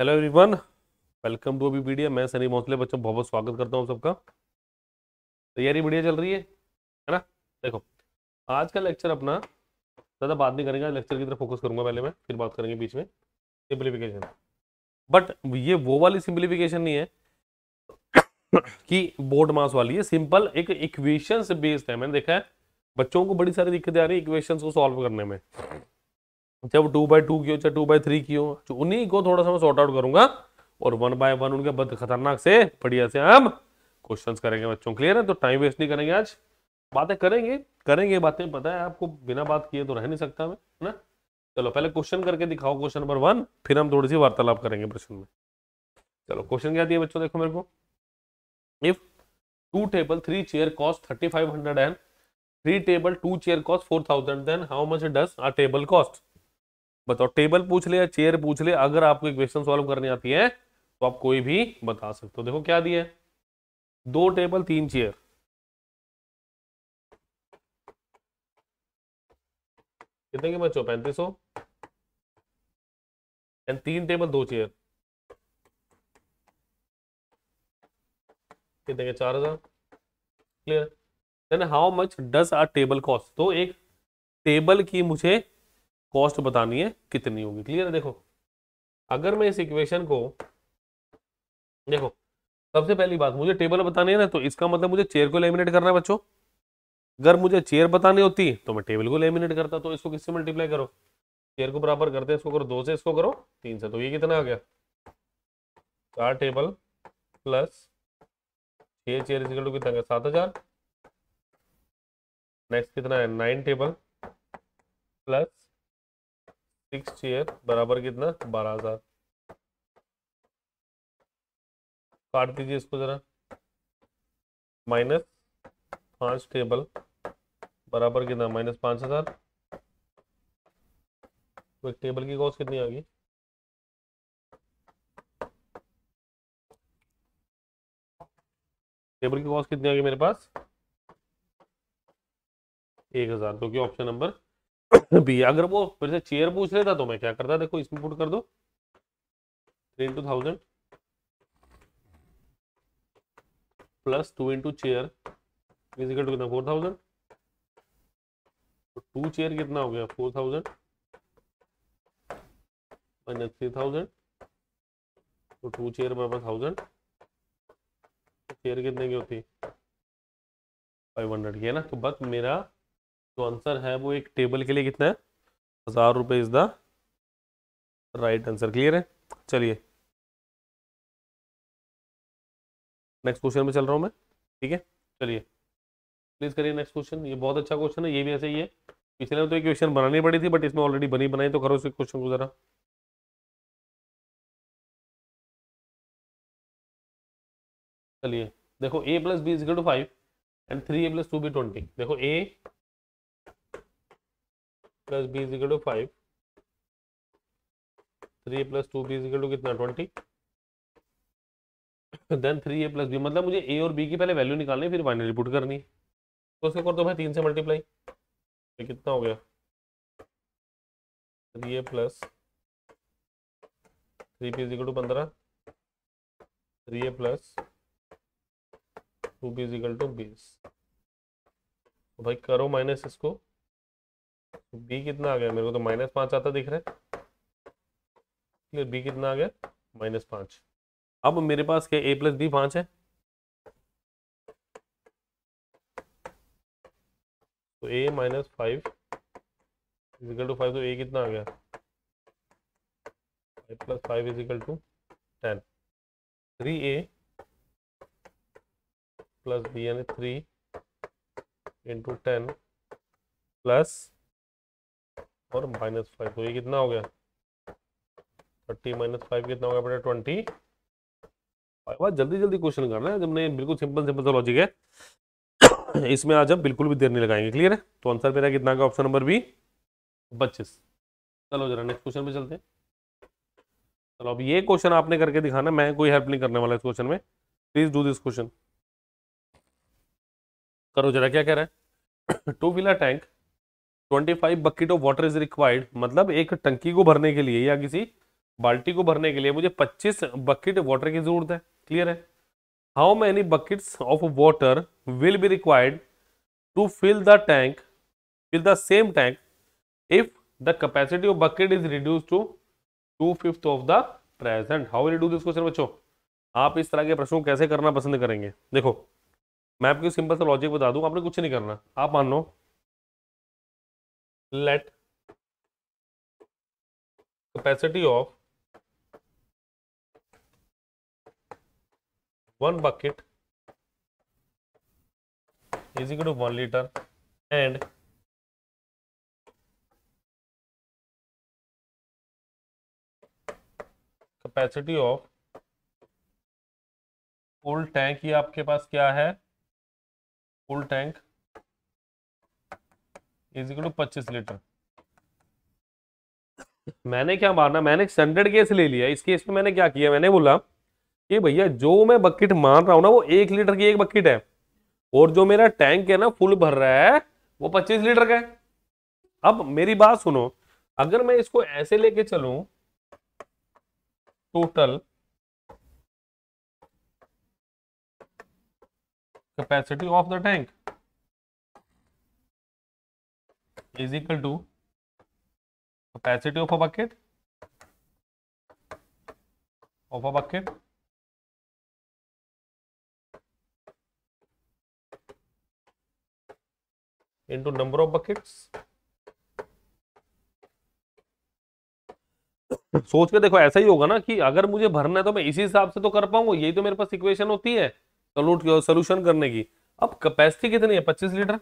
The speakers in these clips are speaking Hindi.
हेलो एवरीवन वेलकम टू अभी वीडियो मैं सनी मोसले बच्चों बहुत बहुत स्वागत करता हूँ सबका तैयारी तो बढ़िया चल रही है है ना देखो आज का लेक्चर अपना ज़्यादा बात नहीं करेंगे लेक्चर की तरफ फोकस करूँगा पहले मैं फिर बात करेंगे बीच में सिंप्लीफिकेशन बट ये वो वाली सिंप्लीफिकेशन नहीं है कि बोर्ड मास वाली है सिंपल एक इक्वेशन बेस्ड है मैंने देखा है बच्चों को बड़ी सारी दिक्कतें आ रही है इक्वेशन को सॉल्व करने में चाहे वो टू बाई टू की हो चाहे टू बाई थ्री की हो जो तो उन्हीं को थोड़ा सा मैं सॉर्ट आउट करूंगा और वन बाय वन उनके बद खतरनाक से बढ़िया से हम क्वेश्चंस करेंगे बच्चों क्लियर है तो टाइम वेस्ट नहीं करेंगे आज बातें करेंगे करेंगे बातें पता है आपको बिना बात किए तो रह नहीं सकता मैं है ना चलो पहले क्वेश्चन करके दिखाओ क्वेश्चन नंबर वन फिर हम थोड़ी सी वार्तालाप करेंगे प्रश्न में चलो क्वेश्चन क्या दिए बच्चों देखो मेरे को if two table three chair cost thirty five hundred and three table two chair cost four thousand then how much does a table cost बताओ टेबल पूछ ले या चेयर पूछ ले अगर आपको क्वेश्चन सॉल्व करनी आती है तो आप कोई भी बता सकते हो देखो क्या दिया है दो टेबल तीन चेयर कितने के बच्चों पैंतीस सौ एंड तीन टेबल दो चेयर कितने के चार हजार clear how much does a table cost तो एक टेबल की मुझे कॉस्ट बतानी है कितनी होगी क्लियर है देखो अगर मैं इस इक्वेशन को देखो सबसे पहली बात मुझे टेबल बतानी है ना तो इसका मतलब मुझे चेयर को लेमिनेट करना है बच्चों अगर मुझे चेयर बतानी होती तो मैं टेबल को लेमिनेट करता तो इसको किससे मल्टीप्लाई करो चेयर को बराबर करते हैं इसको करो दो से इसको करो तीन से तो ये कितना आ गया चार टेबल प्लस छह चेयर टू कितना गया सात हजार नेक्स्ट कितना है nine table plus six chair बराबर कितना बारह हज़ार काट दीजिए इसको ज़रा माइनस पांच टेबल बराबर कितना माइनस पांच हज़ार तो एक टेबल की कॉस्ट कितनी आ गई टेबल की कॉस्ट कितनी आ गई मेरे पास एक हज़ार तो क्या ऑप्शन नंबर भी अगर वो फिर से चेयर पूछ लेता तो मैं क्या करता देखो इसमें पुट कर दो three into thousand plus two into chair is equal to कितना फोर थाउजेंड टू चेयर कितना हो गया four thousand minus three thousand तो टू चेयर बराबर थाउजेंड चेयर कितने की होती फाइव हंड्रेड की है ना तो बस मेरा जो आंसर है वो एक टेबल के लिए कितना है हज़ार रुपये is the right answer clear है चलिए नेक्स्ट क्वेश्चन में चल रहा हूँ मैं ठीक है चलिए प्लीज़ करिए नेक्स्ट क्वेश्चन ये बहुत अच्छा क्वेश्चन है ये भी ऐसे ही है पिछले में तो एक क्वेश्चन बनानी पड़ी थी बट इसमें ऑलरेडी बनी बनाई तो करो उस क्वेश्चन को ज़रा चलिए देखो A plus B is to five and three A plus two B twenty देखो A plus B is equal to five three A plus two B is equal to कितना ट्वेंटी देन थ्री ए प्लस बी मतलब मुझे ए और बी की पहले वैल्यू निकालनी फिर फाइनल रिपोर्ट करनी है तो उसको तो कर दो भाई तीन से मल्टीप्लाई तो कितना हो गया three A plus three B is equal to पंद्रह three A plus two B is equal to बीस तो भाई करो माइनस इसको बी तो कितना आ गया मेरे को तो माइनस पांच आता दिख रहा है बी कितना आ गया माइनस पांच अब मेरे पास क्या ए प्लस बी पांच है तो A minus five is equal to five तो ए कितना आ गया five plus five is equal to ten three A plus B यानी थ्री इंटू टेन प्लस और माइनस फाइव तो ये कितना हो गया थर्टी माइनस फाइव कितना हो गया बेटा ट्वेंटी फाइव जल्दी जल्दी क्वेश्चन करना है जब नहीं बिल्कुल सिंपल सिंपल सा लॉजिक है इसमें आज हम बिल्कुल भी देर नहीं लगाएंगे क्लियर है तो आंसर मेरा कितना का ऑप्शन नंबर बी पच्चीस चलो जरा नेक्स्ट क्वेश्चन पे चलते हैं चलो अब ये क्वेश्चन आपने करके दिखाना मैं कोई हेल्प नहीं करने वाला इस क्वेश्चन में प्लीज डू दिस क्वेश्चन करो जरा क्या कह रहा है two wheeler tank twenty five bucket of water is required मतलब एक टंकी को भरने के लिए या किसी बाल्टी को भरने के लिए मुझे पच्चीस बकेट वाटर की जरूरत है क्लियर है how many buckets of water will be required to fill the tank fill the same tank if the capacity of bucket is reduce to two fifth of the present how do this question बच्चों आप इस तरह के प्रश्नों को कैसे करना पसंद करेंगे देखो मैं आपको सिंपल सा लॉजिक बता दूं आपने कुछ नहीं करना आप मान लो let capacity of one bucket is equal to 1 liter and capacity of full tank ये आपके पास क्या है फुल टैंक टू पच्चीस लीटर मैंने क्या मारना मैंने स्टैंडर्ड केस ले लिया इस केस में मैंने क्या किया मैंने बोला कि भैया जो मैं बकेट मान रहा हूं ना वो एक लीटर की एक बकेट है और जो मेरा टैंक है ना फुल भर रहा है वो पच्चीस लीटर का है अब मेरी बात सुनो अगर मैं इसको ऐसे लेके चलू total capacity of the tank is equal to capacity of a bucket of a bucket into number of buckets सोच के देखो ऐसा ही होगा ना कि अगर मुझे भरना है तो मैं इसी हिसाब से तो कर पाऊंगा यही तो मेरे पास इक्वेशन होती है सोल्यूशन करने की अब कैपेसिटी कितनी है 25 litre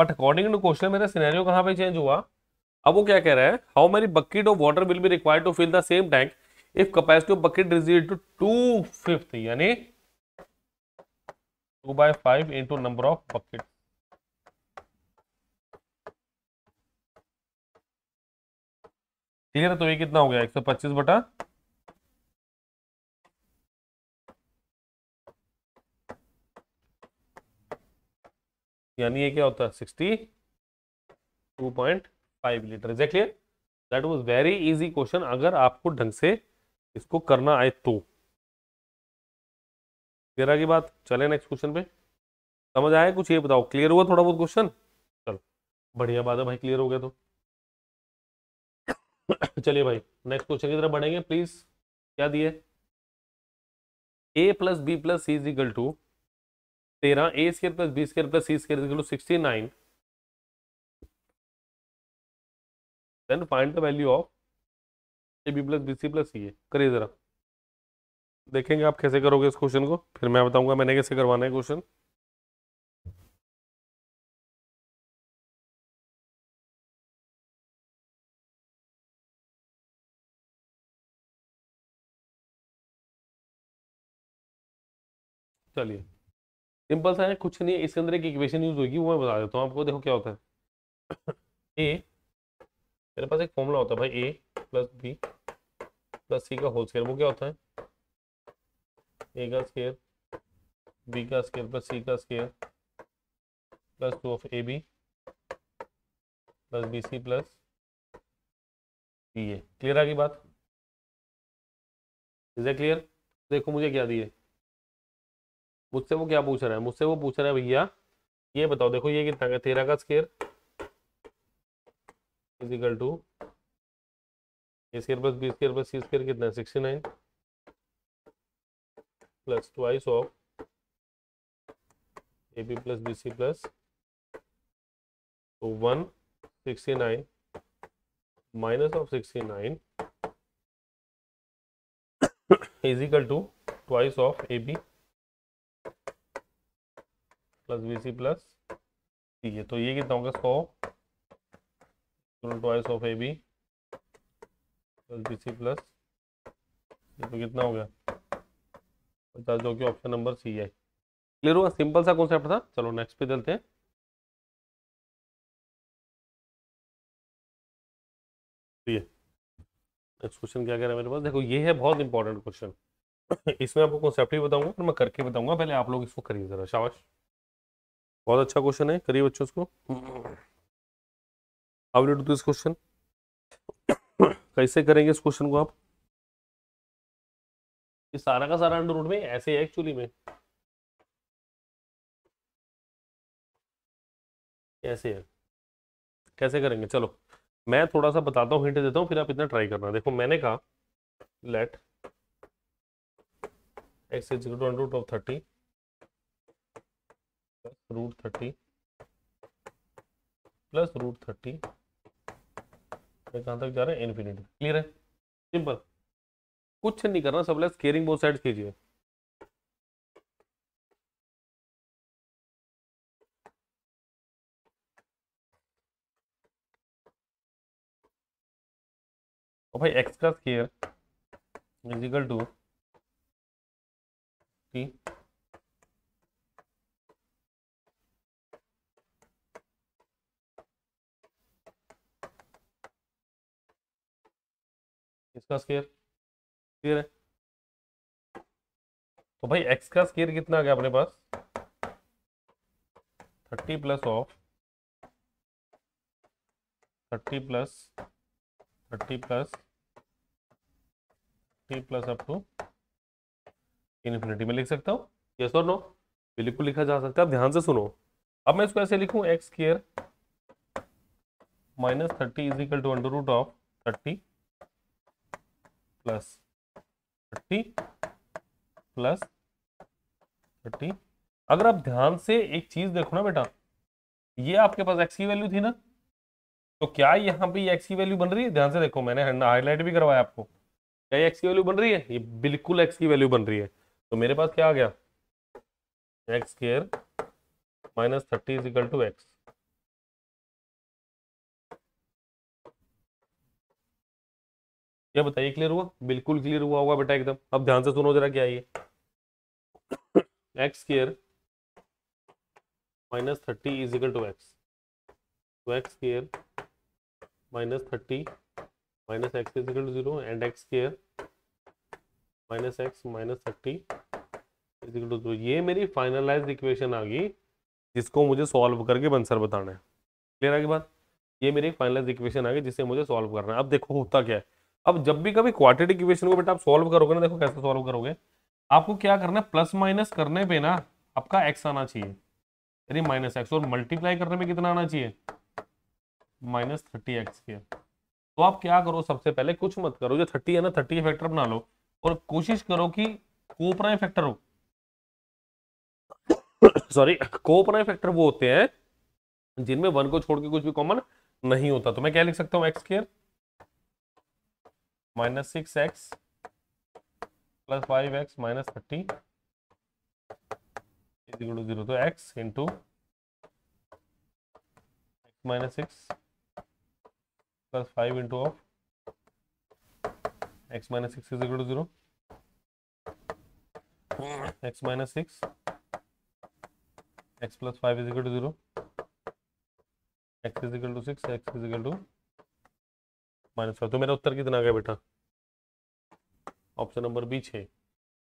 but according to question मेरा सिनेरियो कहाँ पे चेंज हुआ अब वो क्या कह रहा है हाउ मेरी bucket of water will be required to fill the same tank if capacity of bucket reduced to two fifth यानी two by five into number of bucket ठीक है तो ये कितना हो गया एक सौ पच्चीस बटा यानी ये क्या होता है sixty two point five litre is clear that was very easy question अगर आपको ढंग से इसको करना आए तो तेरा की बात चले नेक्स्ट क्वेश्चन पे समझ आया कुछ ये बताओ क्लियर हुआ थोड़ा बहुत क्वेश्चन चलो बढ़िया बात है भाई क्लियर हो गया तो चलिए भाई नेक्स्ट क्वेश्चन की तरफ बढ़ेंगे प्लीज क्या दिए A plus B plus C is equal to तेरह A square plus B square plus C square equal sixty nine then find the value of A B plus B C plus C A करिए ज़रा देखेंगे आप कैसे करोगे इस क्वेश्चन को फिर मैं बताऊंगा मैंने कैसे करवाना है क्वेश्चन चलिए सिंपल सा है कुछ नहीं इसके अंदर एक इक्वेशन यूज होगी वो मैं बता देता हूँ आपको देखो क्या होता है ए मेरे पास एक फॉर्मूला होता है भाई A plus B plus C का होल स्केयर वो क्या होता है ए का स्केयर बी का स्केयर प्लस सी का square plus two of A B plus B C plus B A clear आ गई बात इज ए क्लियर देखो मुझे क्या दिए मुझसे वो क्या पूछ रहा है मुझसे वो पूछ रहा है भैया ये बताओ देखो ये कितना का तेरह का square is equal to A square plus B square plus C square कितना है sixty nine plus twice of A B plus B C plus one sixty nine minus of sixty nine is equal to twice of A B plus B C plus C A तो ये कितना होगा इसको twice of A B plus B C plus ये तो कितना हो गया पचास जो कि option number C I clear हुआ सिंपल सा कॉन्सेप्ट था चलो नेक्स्ट पे चलते हैं नेक्स्ट क्वेश्चन क्या कह रहा है मेरे पास देखो ये है बहुत इंपॉर्टेंट क्वेश्चन इसमें आपको कॉन्सेप्ट ही बताऊंगा और मैं करके बताऊंगा पहले आप लोग इसको करिए जरा शाबाश बहुत अच्छा क्वेश्चन है करिए बच्चों इसको हाउ दिस क्वेश्चन कैसे करेंगे इस क्वेश्चन को आप ये सारा का सारा अंडर रूट में ऐसे है एक्चुअली में ऐसे है कैसे करेंगे चलो मैं थोड़ा सा बताता हूँ हिंट देता हूँ फिर आप इतना ट्राई करना देखो मैंने कहा let X is to under root of thirty plus root thirty plus root thirty कहां तक जा रहा है इन्फिनिटी क्लियर है सिंपल कुछ नहीं करना सब लेस केयरिंग बोथ साइड कीजिए और तो भाई एक्स का स्केयर इजिकल टू टी का स्केयर क्लियर है तो भाई एक्स का स्केयर कितना आ गया अपने पास thirty plus of thirty plus thirty plus thirty plus up to infinity में लिख सकता हूँ यस और नो बिल्कुल लिखा जा सकता है ध्यान से सुनो अब मैं इसको ऐसे लिखूँ X square minus thirty is equal to under root of thirty plus thirty plus thirty अगर आप ध्यान से एक चीज देखो ना बेटा ये आपके पास एक्स की वैल्यू थी ना तो क्या यहाँ पे एक्स की वैल्यू बन रही है ध्यान से देखो मैंने हाईलाइट भी करवाया आपको क्या ये एक्स की वैल्यू बन रही है ये बिल्कुल एक्स की वैल्यू बन रही है तो मेरे पास क्या आ गया X square minus thirty is equal to X क्या बताइए क्लियर हुआ बिल्कुल क्लियर हुआ होगा बेटा एकदम अब ध्यान से सुनो जरा क्या ये X square minus thirty is equal to X तो X square minus thirty minus X is equal to zero and X square minus X minus thirty is equal to zero ये मेरी फाइनलाइज इक्वेशन आ गई जिसको मुझे सॉल्व करके आंसर बताना है क्लियर आगे बात ये मेरी फाइनलाइज इक्वेशन आ गई जिसे मुझे सॉल्व करना है अब देखो होता क्या है अब जब भी कभी क्वाड्रेटिक इक्वेशन को बेटा आप सॉल्व करोगे ना देखो कैसे सॉल्व करोगे आपको क्या करना है प्लस माइनस करने पे ना आपका एक्स आना चाहिए यानी माइनस एक्स और मल्टीप्लाई करने में कितना आना चाहिए माइनस थर्टी एक्स के तो आप क्या करो सबसे पहले कुछ मत करो जो थर्टी है ना थर्टी फैक्टर बना लो और कोशिश करो कि कोपराय फैक्टर हो सॉरी कोपराय फैक्टर वो होते हैं जिनमें वन को छोड़ के कुछ भी कॉमन नहीं होता तो मैं क्या लिख सकता हूँ X square minus six X plus five X minus thirty to zero तो X into X minus six plus five into of X minus six is equal to zero X minus six X plus five is equal to zero X is equal to six X is equal to minus five तो मेरा उत्तर कितना आ गया बेटा ऑप्शन नंबर बी छः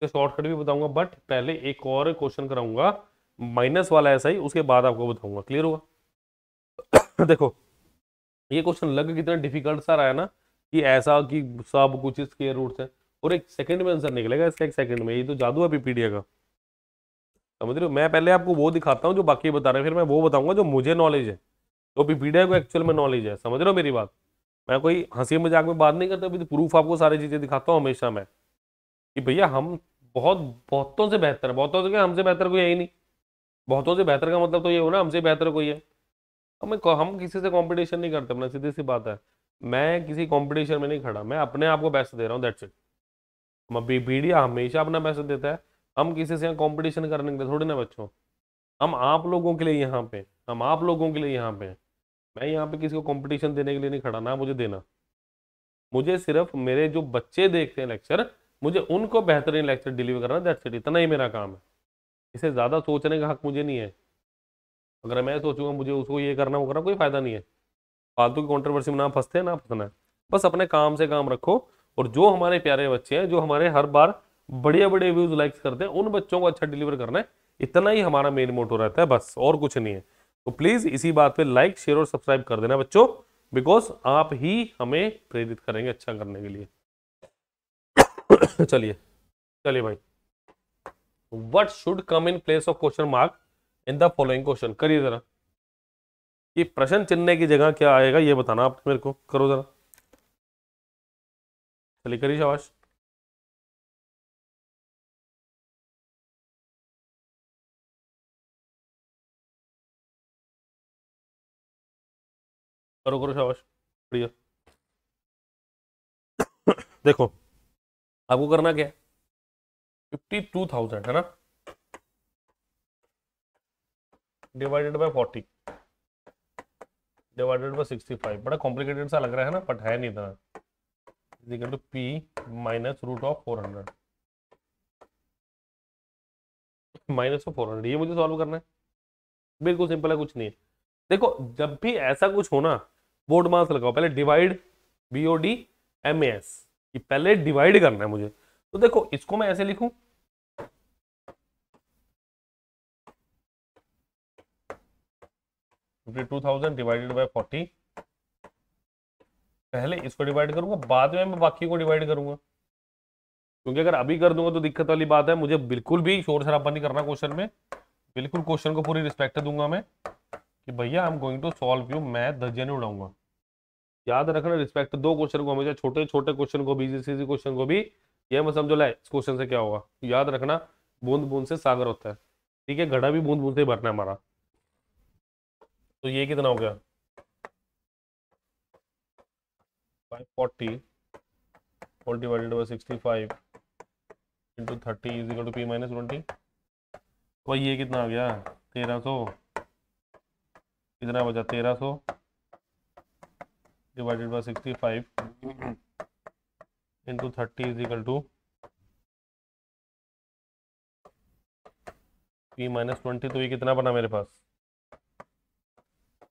शॉर्टकट भी बताऊंगा बट पहले एक और क्वेश्चन कराऊंगा माइनस वाला ऐसा ही उसके बाद आपको बताऊंगा क्लियर होगा देखो ये क्वेश्चन लग कितना डिफिकल्ट सा रहा है ना कि ऐसा कि सब कुछ इसके रूट्स हैं और एक सेकंड में आंसर निकलेगा इसका एक सेकंड में ये तो जादू है पीपीडिया का समझ रहे हो मैं पहले आपको वो दिखाता हूँ जो बाकी बता रहे हैं फिर मैं वो बताऊंगा जो मुझे नॉलेज है तो पीपीडिया को एक्चुअल में नॉलेज है समझ रहे हो मेरी बात मैं कोई हंसी मजाक में बात नहीं करता अभी तो प्रूफ आपको सारी चीज़ें दिखाता हूँ हमेशा मैं कि भैया हम बहुत बहुतों से बेहतर है बहुतों से क्या हमसे बेहतर कोई है ही नहीं बहुतों से बेहतर का मतलब तो ये हो ना हमसे बेहतर कोई है हमें हम किसी से कंपटीशन नहीं करते अपना सीधी सी बात है मैं किसी कंपटीशन में नहीं खड़ा मैं अपने आप को बेस्ट दे रहा हूँ दैट्स इट मीडिया हमेशा अपना बेस्ट देता है हम किसी से यहाँ कॉम्पिटिशन करने के लिए थोड़ी ना बच्चों हम आप लोगों के लिए यहाँ पे हम आप लोगों के लिए यहाँ पे हैं मैं यहाँ पे किसी को कंपटीशन देने के लिए नहीं खड़ा ना मुझे देना मुझे सिर्फ मेरे जो बच्चे देखते हैं लेक्चर मुझे उनको बेहतरीन लेक्चर डिलीवर करना दैट्स सेट इतना ही मेरा काम है इसे ज़्यादा सोचने का हक मुझे नहीं है अगर मैं सोचूंगा मुझे उसको ये करना वो करना कोई फ़ायदा नहीं है फालतू की कॉन्ट्रोवर्सी में ना फंसते हैं ना फंसना है बस अपने काम से काम रखो और जो हमारे प्यारे बच्चे हैं जो हमारे हर बार बढ़िया बड़े व्यूज़ लाइक्स करते हैं उन बच्चों को अच्छा डिलीवर करना है इतना ही हमारा मेन मोटो रहता है बस और कुछ नहीं है तो प्लीज़ इसी बात पे लाइक शेयर और सब्सक्राइब कर देना बच्चों बिकॉज आप ही हमें प्रेरित करेंगे अच्छा करने के लिए चलिए चलिए भाई what should come in place of question mark in the following question करिए जरा ये प्रश्न चिन्ह की जगह क्या आएगा ये बताना आप मेरे को करो जरा चलिए करिए शाबाश करो करो शाबाश बढ़िया देखो आपको करना क्या है फिफ्टी टू थाउजेंड है ना divided by forty divided by sixty five बड़ा कॉम्प्लिकेटेड सा लग रहा है ना बट है नहीं इतना two p minus root of four hundred minus of four hundred ये मुझे सॉल्व करना है बिल्कुल सिंपल है कुछ नहीं है देखो जब भी ऐसा कुछ हो ना बोर्ड मास लगाओ पहले divide B O D M A S ये पहले डिवाइड करना है मुझे तो देखो इसको मैं ऐसे लिखूं fifty two thousand divided by forty पहले इसको डिवाइड करूंगा बाद में मैं बाकी को डिवाइड करूंगा क्योंकि अगर अभी कर दूंगा तो दिक्कत वाली बात है मुझे बिल्कुल भी शोर शराबा नहीं करना क्वेश्चन में बिल्कुल क्वेश्चन को पूरी रिस्पेक्ट दूंगा मैं कि भैया I am going to solve you मैं धज्जियाँ नहीं उड़ाऊंगा याद रखना रिस्पेक्ट दो क्वेश्चन को हमेशा छोटे छोटे क्वेश्चन को भी इजी क्वेश्चन को भी ये मैं समझो लाए इस क्वेश्चन से क्या होगा याद रखना बूंद बूंद से सागर होता है ठीक है घड़ा भी बूंद बूंद से भरना है हमारा तो ये कितना हो गया five forty divided by sixty five into thirty is equal to p minus twenty तो ये कितना आ गया तेरह सौ कितना बचा तेरह सौ divided by sixty five into thirty is equal to p minus twenty तो ये कितना बना मेरे पास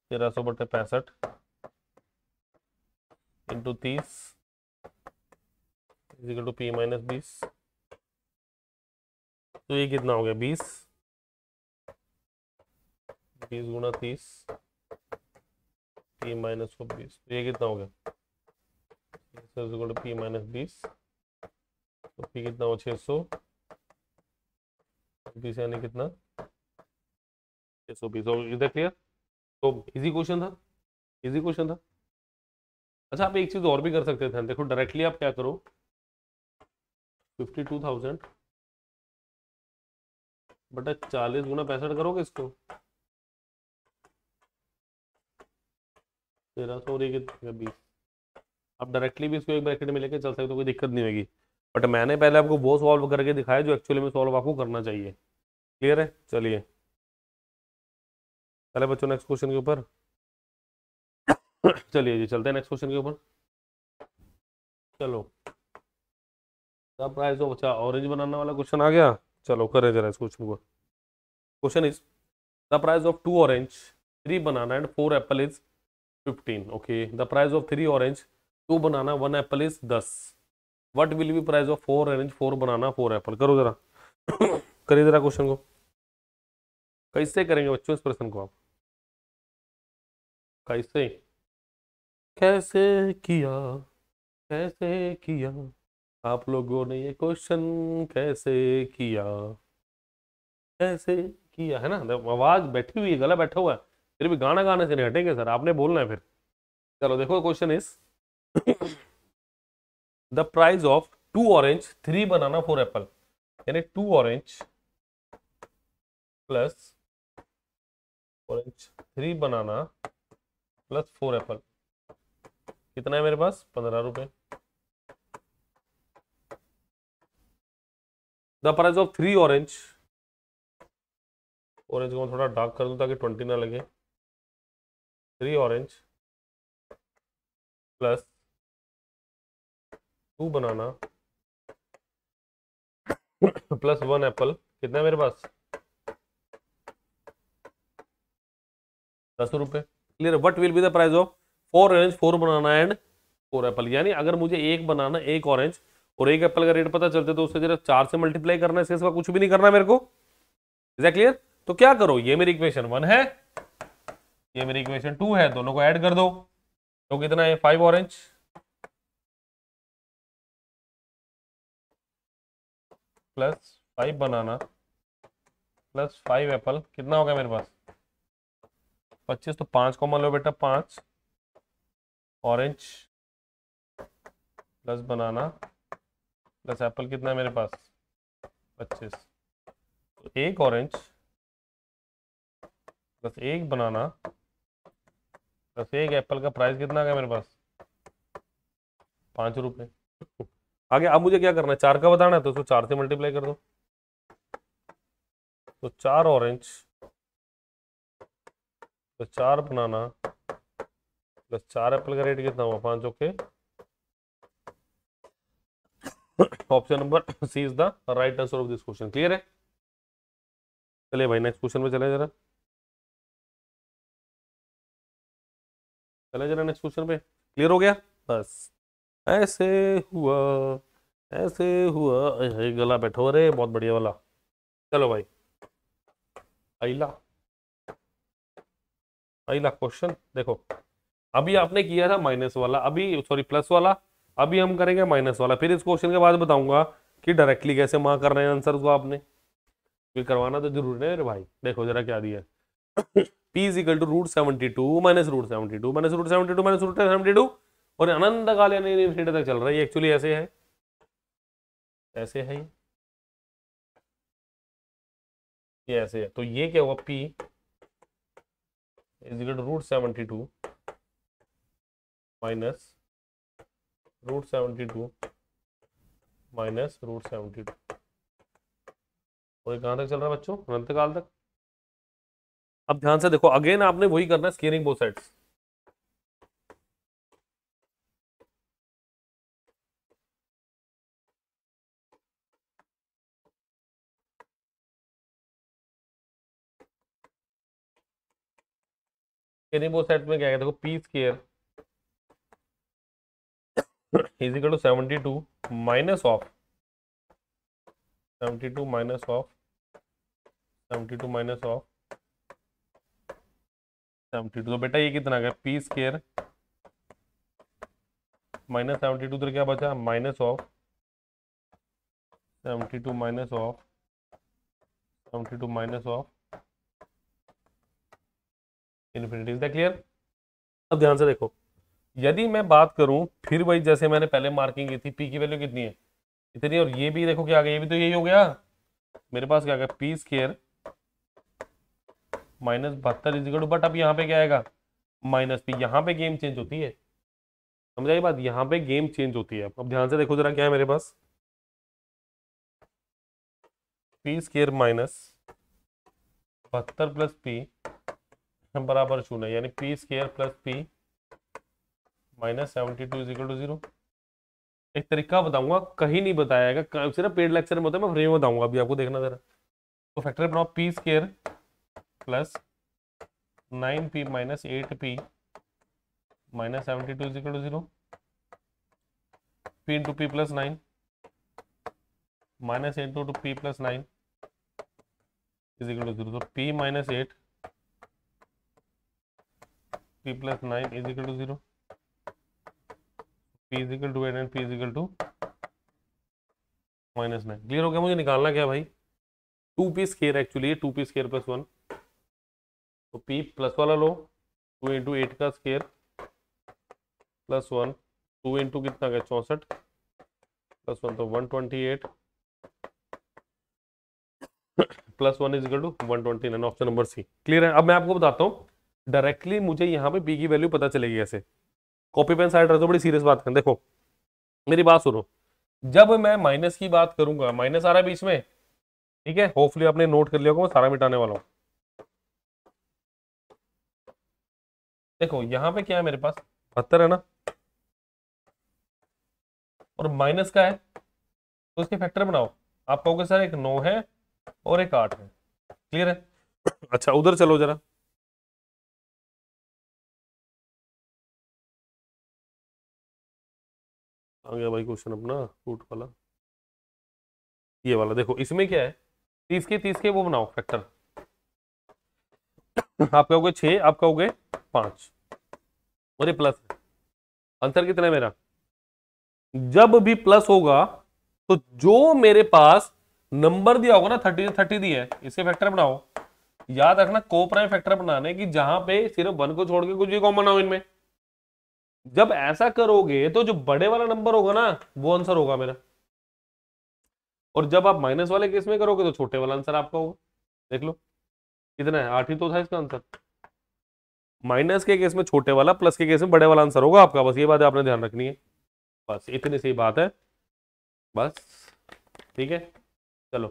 तेरह सौ बटे पैंसठ इंटू तीस is equal to p minus बीस तो ये कितना हो गया बीस बीस गुना तीस पी माइनस को बीस तो ये कितना हो गया पी माइनस बीस तो पी कितना हो छ सौ बीस यानी कितना छ सौ बीस और इधर क्लियर तो इजी क्वेश्चन था इजी क्वेश्चन था अच्छा आप एक चीज़ और भी कर सकते थे देखो डायरेक्टली आप क्या करो फिफ्टी टू थाउजेंड बटा चालीस गुना पैंसठ करोगे इसको तेरह सौ और ये बीस आप डायरेक्टली भी इसको एक ब्रैकेट में लेके चल सकते हो कोई दिक्कत नहीं होगी बट मैंने पहले आपको वो सॉल्व करके दिखाया जो एक्चुअली में सॉल्व आपको करना चाहिए क्लियर है चलिए चले बच्चों नेक्स्ट क्वेश्चन के ऊपर चलिए जी चलते हैं नेक्स्ट क्वेश्चन के ऊपर चलो प्राइस ऑफ अच्छा ऑरेंज बनाने वाला क्वेश्चन आ गया चलो करें जरा इस क्वेश्चन को question is the price of two orange three banana and four apple is fifteen okay the price of three orange two banana one apple is दस what will be price of four orange four banana four apple करो जरा करिए जरा क्वेश्चन को कैसे करेंगे बच्चों इस प्रश्न को आप कैसे कैसे किया कैसे किया आप लोगों ने ये क्वेश्चन कैसे किया कैसे किया है ना आवाज बैठी हुई है गला बैठा हुआ है सिर्फ गाना गाना से नहीं हटेंगे सर आपने बोलना है फिर चलो देखो question is the price of two orange three banana four apple यानी two orange plus orange three banana plus four apple कितना है मेरे पास पंद्रह रुपए the price of three orange orange को मैं थोड़ा डार्क कर दूं ताकि ट्वेंटी ना लगे three orange plus two banana plus one apple कितना है मेरे पास दस रुपए clear what will be the price of four orange four banana and four apple यानी अगर मुझे एक बनाना एक ऑरेंज और एक एप्पल का रेट पता चलते तो उससे जरा चार से मल्टीप्लाई करना है इसके सिवा कुछ भी नहीं करना मेरे को इज क्लियर तो क्या करो ये मेरी इक्वेशन वन है ये मेरी इक्वेशन टू है दोनों को ऐड कर दो तो कितना है five orange plus five banana plus five apple कितना हो गया मेरे पास पच्चीस तो पांच को मान लो बेटा पांच orange plus banana plus apple कितना है मेरे पास पच्चीस तो एक ऑरेंज प्लस एक बनाना बस एक एप्पल का प्राइस कितना आ गया मेरे पास पाँच रुपये आगे अब मुझे क्या करना है चार का बताना है तो उसको चार से मल्टीप्लाई कर दो तो चार ऑरेंज तो चार बनाना प्लस तो चार एप्पल का रेट कितना हुआ पाँच okay option number C is the right answer of this question clear है चलिए भाई नेक्स्ट क्वेश्चन में चले जरा चले जरा नेक्स्ट क्वेश्चन पे क्लियर हो गया बस ऐसे हुआ ऐसे हुआ अरे गला बैठो अरे बहुत बढ़िया वाला चलो भाई अगला अगला क्वेश्चन देखो अभी आपने किया था माइनस वाला अभी सॉरी प्लस वाला अभी हम करेंगे माइनस वाला फिर इस क्वेश्चन के बाद बताऊंगा कि डायरेक्टली कैसे माँ कर रहे हैं आंसर को आपने क्योंकि करवाना तो जरूरी है अरे भाई देखो जरा क्या दिया p to root seventy two minus root seventy two minus root seventy two minus root seventy two और अनंत काल यानी इन्फिनिटी तक चल रहा है ये एक्चुअली ऐसे है ऐसे है ये ऐसे है तो ये क्या होगा p is to root seventy two minus root seventy two minus root seventy two और ये कहाँ तक चल रहा है बच्चों अनंत काल तक अब ध्यान से देखो अगेन आपने वही करना है squaring both sides squaring both side में क्या है देखो p square is equal to seventy two minus of seventy two minus of seventy two minus of seventy two तो बेटा ये कितना गया p square minus seventy two तो क्या बचा minus of seventy two minus of seventy two minus of infinity is clear अब ध्यान से देखो यदि मैं बात करूं फिर वही जैसे मैंने पहले मार्किंग की थी पी की वैल्यू कितनी है इतनी और ये भी देखो क्या आ गया ये भी तो यही हो गया मेरे पास क्या आ गया पी स्केयर माइनस बहत्तर इजिकल बट अब यहाँ पे क्या आएगा माइनस पी यहाँ पे गेम चेंज होती है समझ बात यहाँ पे गेम चेंज होती है अब ध्यान से देखो जरा क्या है मेरे पास पी स्केयर माइनस बहत्तर प्लस पी बराबर शून्य यानी p square plus p minus seventy two is equal to zero एक तरीका बताऊंगा कहीं नहीं बताया जाएगा सिर्फ पेड लेक्चर में होता है मैं फ्रेम बताऊंगा अभी आपको देखना जरा तो फैक्टर बनाओ p square plus nine p minus eight p minus seventy two is equal to zero p into p plus nine minus eight to p plus nine is equal to zero तो p minus eight p plus nine is equal to zero p is equal to eight and p is equal to minus nine clear हो गया मुझे निकालना क्या भाई two p square actually two p square plus one तो पी प्लस वाला लो टू इंटू एट का square plus one two into कितना का चौंसठ प्लस वन तो one twenty eight plus one is two one twenty nine option number C clear है अब मैं आपको बताता हूँ डायरेक्टली मुझे यहाँ पे बी की वैल्यू पता चलेगी ऐसे कॉपी पेन साइड रहते बड़ी सीरियस बात करें देखो मेरी बात सुनो जब मैं माइनस की बात करूंगा माइनस आ रहा है बीच में ठीक है होपफुली आपने नोट कर लिया होगा मैं सारा मिटाने वाला हूँ देखो यहाँ पे क्या है मेरे पास बहत्तर है ना और माइनस का है तो उसके फैक्टर बनाओ आप कहोगे सर एक नौ है और एक आठ है क्लियर है अच्छा उधर चलो जरा आ गया भाई क्वेश्चन अपना रूट वाला ये वाला देखो इसमें क्या है तीस के तीस के वो बनाओ फैक्टर आप कहोगे छह आप कहोगे पांच और ये प्लस है आंसर कितना है मेरा जब भी प्लस होगा तो जो मेरे पास नंबर दिया होगा ना थर्टी थर्टी दी है इसके फैक्टर बनाओ याद रखना को प्राइम फैक्टर बनाने की जहां पे सिर्फ वन को छोड़ के कुछ भी कॉमन हो इनमें जब ऐसा करोगे तो जो बड़े वाला नंबर होगा ना वो आंसर होगा मेरा और जब आप माइनस वाले केस में करोगे तो छोटे वाला आंसर आपका होगा देख लो कितना है आठ ही तो था इसका आंसर माइनस के केस में छोटे वाला प्लस के केस में बड़े वाला आंसर होगा आपका बस ये बात आपने ध्यान रखनी है बस इतनी सी बात है बस ठीक है चलो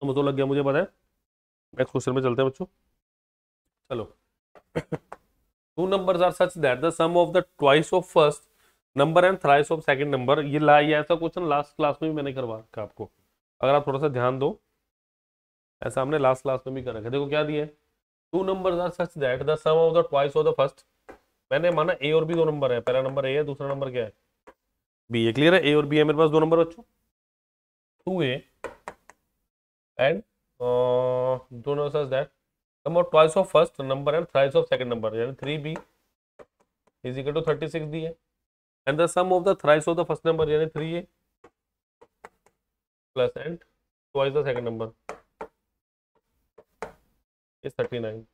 तो, तो लग गया मुझे पता है नेक्स्ट क्वेश्चन में चलते हैं बच्चों चलो two numbers are such that the sum of the twice of first number and thrice of second number ये ला ये ऐसा क्वेश्चन लास्ट क्लास में भी मैंने करवा रखा आपको अगर आप थोड़ा सा ध्यान दो ऐसा हमने लास्ट क्लास में भी कर रखा देखो क्या दिया है two number are such that the sum of the twice of the first मैंने माना ए और बी दो नंबर है पहला नंबर ए है दूसरा नंबर क्या है बी ये क्लियर है ए और बी है मेरे पास दो नंबर बच्चों टू ए एंड दो number such that sum of twice of first number and thrice of second number यानी three b is equal to thirty six दी है and the sum of the thrice of the first number यानी three A plus and twice the second number ये thirty nine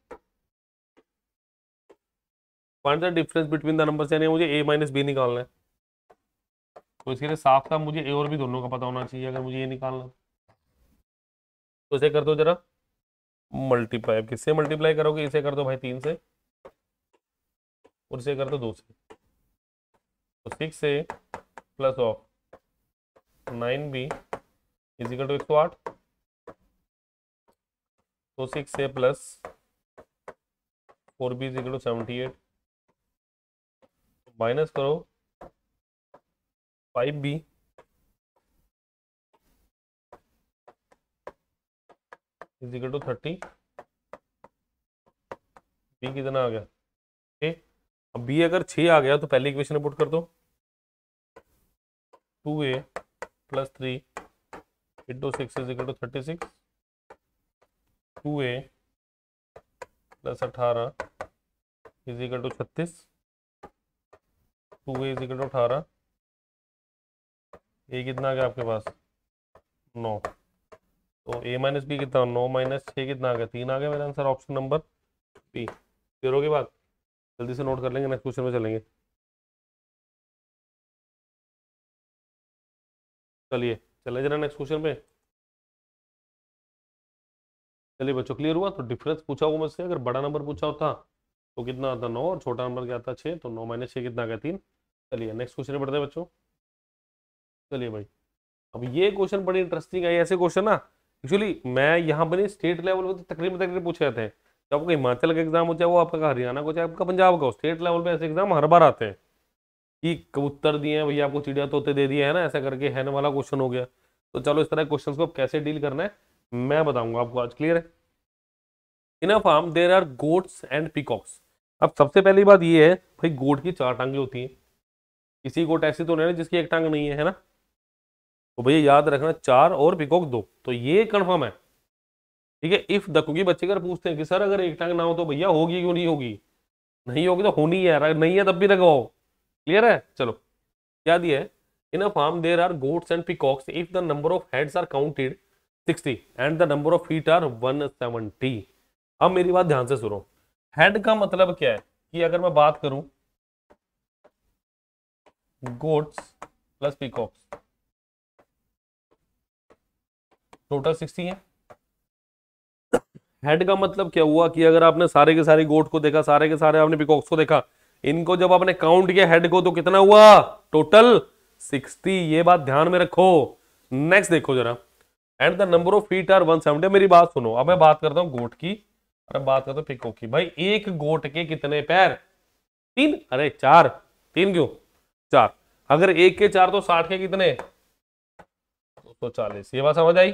find the difference between the numbers यानी मुझे ए माइनस बी निकालना है तो इसके लिए साफ था मुझे ए और बी दोनों का पता होना चाहिए अगर मुझे ये निकालना तो इसे कर दो जरा मल्टीप्लाई किससे मल्टीप्लाई करोगे इसे कर दो भाई तीन से और इसे कर दो दो से तो six a plus of nine b is equal to एक सौ आठ तो six a plus four b is equal to seventy eight तो माइनस करो five b is equal to thirty b कितना आ गया ए अब बी अगर छ आ गया तो पहले इक्वेशन पुट कर दो two a plus three into six is equal to thirty six two a plus अठारह इजिकल टू छत्तीस टू ए इजिकल टू अठारह ए कितना आ गया आपके पास नौ तो ए माइनस बी कितना नौ माइनस छः कितना आ गया तीन आ गया मेरा आंसर ऑप्शन नंबर बी फिर के बाद जल्दी से नोट कर लेंगे नेक्स्ट क्वेश्चन में चलेंगे चलिए चले जरा नेक्स्ट क्वेश्चन पे चलिए बच्चों क्लियर हुआ तो डिफरेंस पूछा हुआ मुझसे अगर बड़ा नंबर पूछा होता तो कितना आता नौ और छोटा नंबर क्या आता छः तो नौ माइनस छः कितना गया तीन चलिए नेक्स्ट क्वेश्चन पढ़ते हैं बच्चों चलिए भाई अब ये क्वेश्चन बड़ी इंटरेस्टिंग है ऐसे क्वेश्चन ना एक्चुअली मैं यहाँ पर स्टेट लेवल पर तकरीबन तकरीबन पूछे जाते हैं जब आपका हिमाचल का एग्जाम हो चाहे वो आपका हरियाणा का हो चाहे आपका पंजाब का हो स्टेट लेवल पर ऐसे एग्जाम हर बार आते हैं कि कबूतर दिए हैं भैया आपको चिड़िया तोते दे दिए है ना ऐसा करके हैन वाला क्वेश्चन हो गया तो चलो इस तरह क्वेश्चन को कैसे डील करना है मैं बताऊंगा आपको आज क्लियर है in a farm there are goats and peacocks अब सबसे पहली बात ये है भाई गोट की चार टांगे होती हैं किसी गोट ऐसी तो नहीं है जिसकी एक टांग नहीं है है ना तो भैया याद रखना चार और पिकॉक दो तो ये कन्फर्म है ठीक है इफ द क्योंकि बच्चे अगर पूछते हैं कि सर अगर एक टांग ना हो तो भैया होगी क्यों नहीं होगी नहीं होगी तो होनी है नहीं है तब भी लगवाओ क्लियर है चलो क्या दिया है in a farm there are goats and peacocks if the number of heads are counted 60 and the number of feet are 170 अब मेरी बात ध्यान से सुनो हेड का मतलब क्या है कि अगर मैं बात करूं गोट्स प्लस पीकॉक्स टोटल 60 है हेड का मतलब क्या हुआ कि अगर आपने सारे के सारे गोट को देखा सारे के सारे आपने पिकॉक्स को देखा इनको जब आपने काउंट किया हेड को तो कितना हुआ टोटल 60 ये बात ध्यान में रखो नेक्स्ट देखो जरा and the number of feet are one seventy मेरी बात सुनो अब मैं बात करता हूँ गोट की और अब बात करता हूँ पिको की भाई एक गोट के कितने पैर तीन अरे चार तीन क्यों चार अगर एक के चार तो साठ के कितने दो सौ चालीस ये बात समझ आई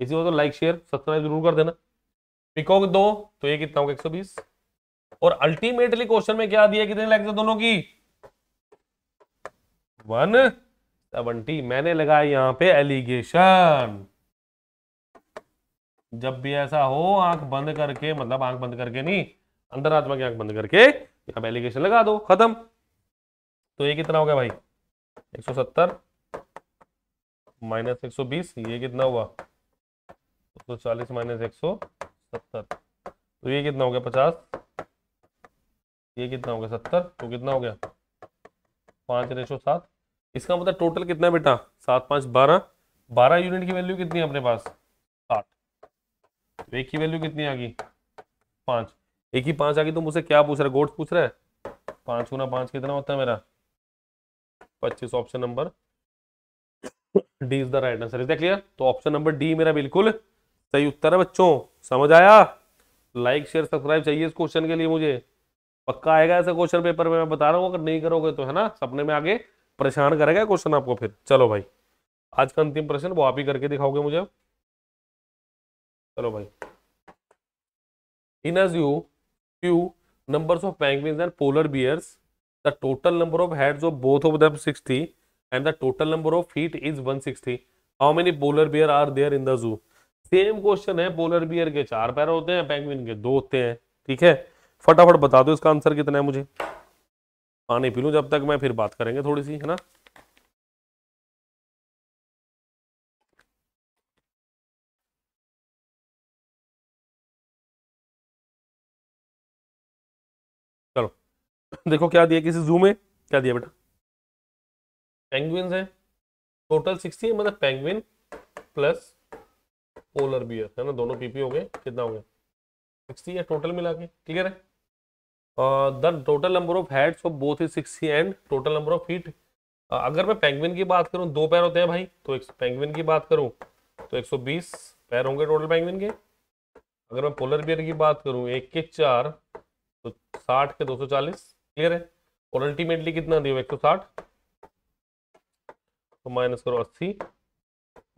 इसी को तो लाइक शेयर सब्सक्राइब जरूर कर देना पिको दो तो ये कितना होगा एक सौ बीस और अल्टीमेटली क्वेश्चन में क्या दिया कितने लाइक दोनों की वन सेवनटी मैंने लगाया यहाँ पे एलिगेशन जब भी ऐसा हो आंख बंद करके मतलब आंख बंद करके नहीं अंदर आत्मा की आंख बंद करके यहाँ पे एलिगेशन लगा दो खत्म तो ये कितना हो गया भाई 170 माइनस बीस ये कितना हुआ 140 माइनस सत्तर तो ये कितना हो गया 50 ये कितना हो गया 70 तो कितना हो गया पाँच रेशो सात इसका मतलब टोटल कितना बेटा सात पांच बारह बारह यूनिट की वैल्यू कितनी है अपने पास आठ तो एक की वैल्यू कितनी आ गई पांच एक ही पांच आ गई तो मुझसे क्या पूछ रहा है गोट्स पूछ रहा है पांच गुना पांच कितना होता है मेरा पच्चीस option number D is the right answer is the clear तो ऑप्शन नंबर डी मेरा बिल्कुल सही उत्तर है बच्चों समझ आया लाइक शेयर सब्सक्राइब चाहिए इस क्वेश्चन के लिए मुझे पक्का आएगा ऐसा क्वेश्चन पेपर में मैं बता रहा हूँ अगर नहीं करोगे तो है ना सपने में आगे परेशान करेगा क्वेश्चन आपको फिर चलो भाई आज का अंतिम प्रश्न वो आप ही करके दिखाओगे मुझे चलो भाई in a zoo equal number of penguin and polar bears the total number of head जो both of sixty and the total number of feet is one sixty how many polar bear are there in the zoo same question है पोलर बियर के चार पैर होते हैं पैंगविन के दो होते हैं ठीक है फटाफट बता दो इसका आंसर कितना है मुझे पानी पी लूँ जब तक मैं फिर बात करेंगे थोड़ी सी है ना चलो देखो क्या दिया किसी जू में क्या दिया बेटा पेंगुइन है टोटल सिक्सटी है मतलब पेंगुइन प्लस पोलर बियर है ना दोनों पीपी हो गए कितना हो गया सिक्सटी है टोटल मिला के क्लियर है the total number of heads of both is six and total number of feet अगर मैं पेंगुइन की बात करूं दो पैर होते हैं भाई तो एक पेंगुइन की बात करूं तो 120 पैर होंगे टोटल पेंगुइन के अगर मैं पोलर बियर की बात करूं एक के चार तो साठ के 240 क्लियर है और अल्टीमेटली कितना दिया एक सौ साठ तो माइनस करो अस्सी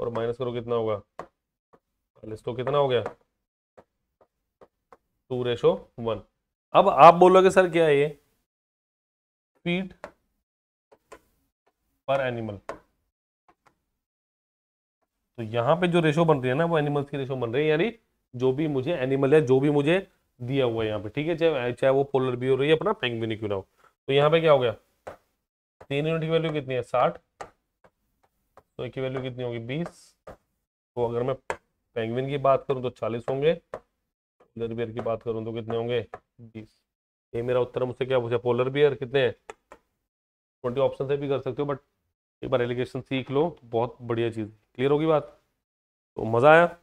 और माइनस करो कितना होगा चालीस तो कितना हो गया टू रेशो वन अब आप बोलोगे सर क्या ये फीट पर एनिमल तो यहाँ पे जो रेशो बन रही है ना वो एनिमल्स की रेशो बन रही है यानी जो भी मुझे एनिमल है जो भी मुझे दिया हुआ है यहाँ पे ठीक है चाहे चाहे वो पोलर भी हो रही है अपना फेंक भी नहीं क्यों ना हो तो यहाँ पे क्या हो गया तीन यूनिट की वैल्यू कितनी है साठ तो एक वैल्यू कितनी होगी बीस तो अगर मैं पेंगविन की बात करूं तो चालीस होंगे की बात करूं तो कितने होंगे बीस ये मेरा उत्तर मुझसे क्या पूछा पोलर बियर कितने हैं ट्वेंटी ऑप्शन से भी कर सकते हो बट एक बार एलिगेशन सीख लो बहुत बढ़िया चीज़ क्लियर होगी बात तो मज़ा आया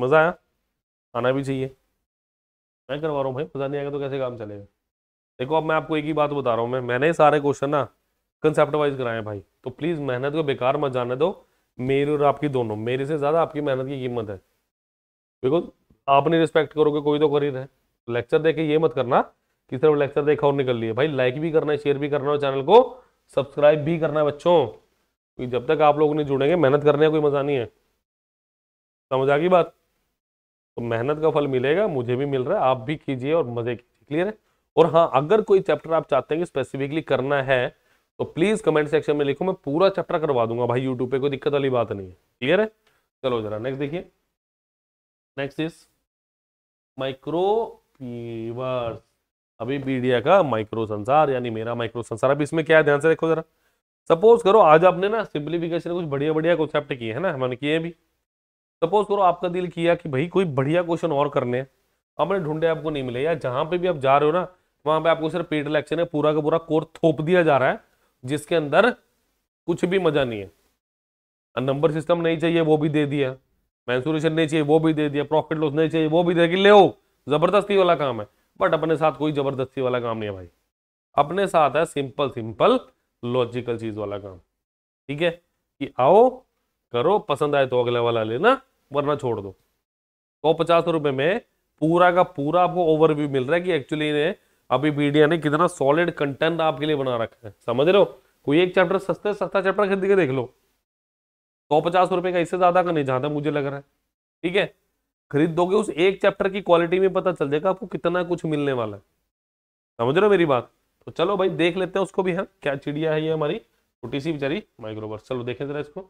मज़ा आया आना भी चाहिए मैं करवा रहा हूँ भाई मज़ा नहीं आएगा तो कैसे काम चलेगा देखो अब मैं आपको एक ही बात बता रहा हूँ मैं मैंने सारे क्वेश्चन ना कंसेप्ट वाइज कराए हैं भाई तो प्लीज़ मेहनत को बेकार मत जाने दो मेरी और आपकी दोनों मेरे से ज़्यादा आपकी मेहनत की कीमत है बिकॉज आप नहीं रिस्पेक्ट करोगे कोई तो कर ही रहे लेक्चर देखे ये मत करना कि सिर्फ लेक्चर देखा और निकल लिए भाई लाइक भी करना है शेयर भी करना है चैनल को सब्सक्राइब भी करना है बच्चों क्योंकि जब तक आप लोग नहीं जुड़ेंगे मेहनत करने का कोई मज़ा नहीं है समझ आ गई बात तो मेहनत का फल मिलेगा मुझे भी मिल रहा है आप भी कीजिए और मज़े कीजिए क्लियर है और हाँ अगर कोई चैप्टर आप चाहते हैं कि स्पेसिफिकली करना है तो प्लीज़ कमेंट सेक्शन में लिखो मैं पूरा चैप्टर करवा दूंगा भाई यूट्यूब पे कोई दिक्कत वाली बात नहीं है क्लियर है चलो जरा नेक्स्ट देखिए नेक्स्ट इज माइक्रो फीवर्स अभी बीडिया का माइक्रो संसार यानी मेरा माइक्रो संसार अभी इसमें क्या है ध्यान से देखो जरा सपोज करो आज आपने ना सिंप्लीफिकेशन कुछ बढ़िया बढ़िया कॉन्सेप्ट किए हैं ना हमने किए भी सपोज करो आपका दिल किया कि भाई कोई बढ़िया क्वेश्चन और करने हैं आपने ढूंढे आपको नहीं मिले या जहाँ पे भी आप जा रहे हो ना वहाँ पे आपको सिर्फ पेड इलेक्शन है पूरा का पूरा कोर थोप दिया जा रहा है जिसके अंदर कुछ भी मजा नहीं है नंबर सिस्टम नहीं चाहिए वो भी दे दिया मैंसुरेशन नहीं चाहिए वो भी दे दिया प्रॉफिट लॉस नहीं चाहिए वो भी दे कि ले जबरदस्ती वाला काम है बट अपने साथ कोई जबरदस्ती वाला काम नहीं है भाई अपने साथ है सिंपल सिंपल लॉजिकल चीज वाला काम ठीक है कि आओ करो पसंद आए तो अगले वाला लेना वरना छोड़ दो सौ तो पचास रुपए में पूरा का पूरा आपको ओवरव्यू मिल रहा है कि एक्चुअली ने अभी मीडिया ने कितना सॉलिड कंटेंट आपके लिए बना रखा है समझ रहे हो कोई एक चैप्टर सस्ते सस्ता चैप्टर खरीद के देख लो सौ तो पचास रुपए का इससे ज्यादा का नहीं ज्यादा मुझे लग रहा है ठीक है खरीद दोगे उस एक चैप्टर की क्वालिटी में पता चल जाएगा आपको कितना कुछ मिलने वाला है समझ रहे हो मेरी बात तो चलो भाई देख लेते हैं उसको भी हाँ क्या चिड़िया है ये हमारी छोटी सी बेचारी माइक्रोवर चलो देखें जरा इसको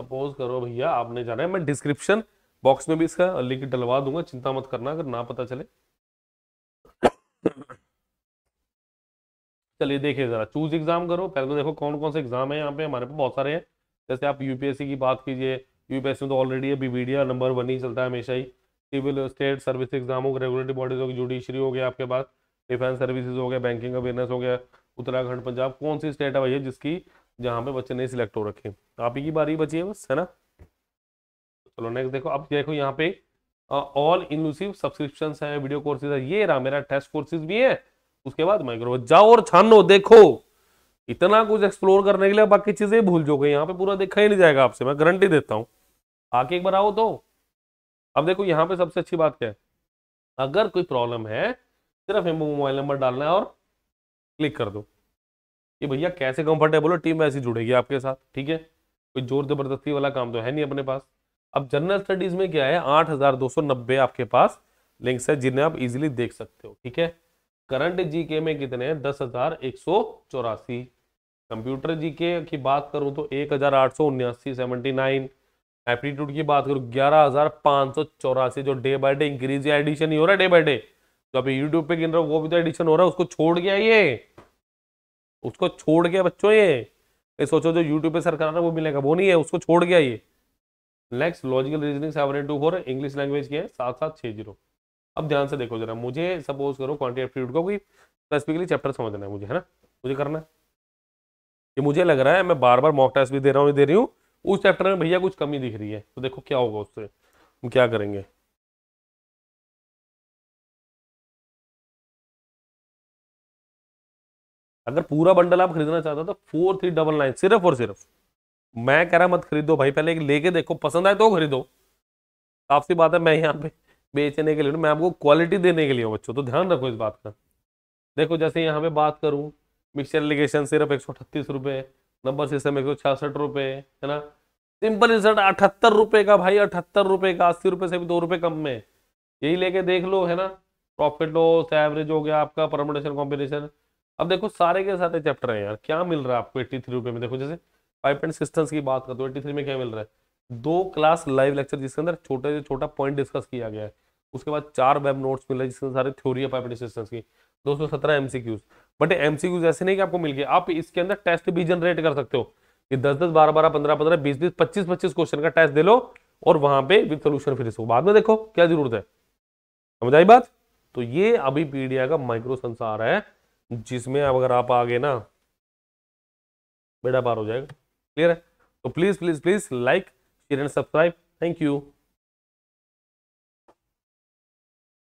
सपोज करो भैया आपने जाना है मैं डिस्क्रिप्शन बॉक्स में भी इसका लिंक डलवा दूंगा चिंता मत करना अगर ना पता चले चलिए देखिए जरा चूज एग्जाम करो पहले तो देखो कौन कौन से एग्जाम है यहाँ पे हमारे पास बहुत सारे हैं जैसे आप यूपीएससी की बात कीजिए यूपीएससी में तो ऑलरेडी अभी वीडिया नंबर वन ही चलता है हमेशा ही सिविल स्टेट सर्विस एग्जाम हो गए रेगुलेटरी बॉडीज हो गई जुडिशरी हो गया आपके पास डिफेंस सर्विसेज हो गया बैंकिंग अवेयरनेस हो गया उत्तराखंड पंजाब कौन सी स्टेट है भैया जिसकी जहाँ पे बच्चे नहीं सिलेक्ट हो रखे आप ही की बारी बची है बस है ना चलो नेक्स्ट देखो अब देखो यहाँ पे ऑल इंक्लूसिव सब्सक्रिप्शन है वीडियो कोर्सेज है ये रहा मेरा टेस्ट कोर्सेज भी है उसके बाद माइक्रो जाओ और छानो देखो इतना कुछ एक्सप्लोर करने के लिए बाकी चीजें भूल जाओगे यहाँ पे पूरा देखा ही नहीं जाएगा आपसे मैं गारंटी देता हूँ आके एक बार आओ तो अब देखो यहाँ पे सबसे अच्छी बात क्या है अगर कोई प्रॉब्लम है सिर्फ मोबाइल नंबर डालना है और क्लिक कर दो ये भैया कैसे कंफर्टेबल हो टीम ऐसी जुड़ेगी आपके साथ ठीक है कोई जोर जबरदस्ती वाला काम तो है नहीं अपने पास अब जनरल स्टडीज में क्या है आठ हजार दो सौ नब्बे आपके पास लिंक्स है जिन्हें आप इजिली देख सकते हो ठीक है करंट जीके में कितने हैं दस हजार एक सौ चौरासी कंप्यूटर जी के की बात करूँ तो एक हज़ार आठ सौ उन्यासी सेवेंटी नाइन एप्टीट्यूड की बात करूँ ग्यारह हज़ार पाँच सौ चौरासी जो डे बाय डे इंक्रीज या एडिशन ही हो रहा है डे बाय डे जो अभी यूट्यूब पे गिन रहा हूँ वो भी तो एडिशन हो रहा है उसको छोड़ गया ये उसको छोड़ गया बच्चों ये ये सोचो जो यूट्यूब पे सर रहा है वो मिलेगा वो नहीं है उसको छोड़ गया ये next logical reasoning seven eight two four English language की है सात सात छः जीरो अब ध्यान से देखो जरा मुझे सपोज करो क्वान्टी एप्टीट्यूड को स्पेसिफिकली चैप्टर समझना है मुझे है ना मुझे करना है कि मुझे लग रहा है मैं बार बार मॉक टेस्ट भी दे रहा हूँ दे रही हूँ उस चैप्टर में भैया कुछ कमी दिख रही है तो देखो क्या होगा उससे हम क्या करेंगे अगर पूरा बंडल आप खरीदना चाहते हो तो फोर थ्री डबल नाइन सिर्फ और सिर्फ मैं कह रहा मत खरीदो भाई पहले लेके देखो पसंद आए तो खरीदो साफ सी बात है मैं यहाँ पे बेचने के लिए मैं आपको क्वालिटी देने के लिए बच्चों तो ध्यान रखो इस बात का देखो जैसे यहाँ पे बात करूँ मिक्सचर एलिगेशन सिर्फ एक सौ नंबर सिस्टम एक सौ है ना सिंपल रिजल्ट अठहत्तर रुपये का भाई अठहत्तर रुपये का अस्सी रुपये से भी दो रुपये कम में यही लेके देख लो है ना प्रॉफिट लॉस एवरेज हो गया आपका परमोटेशन कॉम्बिनेशन अब देखो सारे के सारे चैप्टर हैं यार क्या मिल रहा है आपको एट्टी थ्री रुपये में देखो जैसे फाइव पॉइंट सिस्टम्स की बात करते एट्टी थ्री में क्या मिल रहा है दो क्लास लाइव लेक्चर जिसके अंदर छोटे से छोटा पॉइंट डिस्कस किया गया है उसके बाद चार वेब नोट्स मिल मिले जिसके सारे थ्योरी है फाइव पॉइंट सिस्टम्स की दो सौ सत्रह क्यूज बट एमसीक्यूज ऐसे नहीं कि आपको मिल गया आप इसके अंदर टेस्ट भी जनरेट कर सकते हो कि दस दस बारह बारह पंद्रह पंद्रह बीस बीस पच्चीस पच्चीस क्वेश्चन का टेस्ट दे लो और वहां पे विद सोल्यूशन फिर इसको बाद में देखो क्या जरूरत है समझ आई बात तो ये अभी पीडिया का माइक्रो संसार है जिसमें अगर आप आगे ना बेटा पार हो जाएगा क्लियर है तो please please please like share and subscribe thank you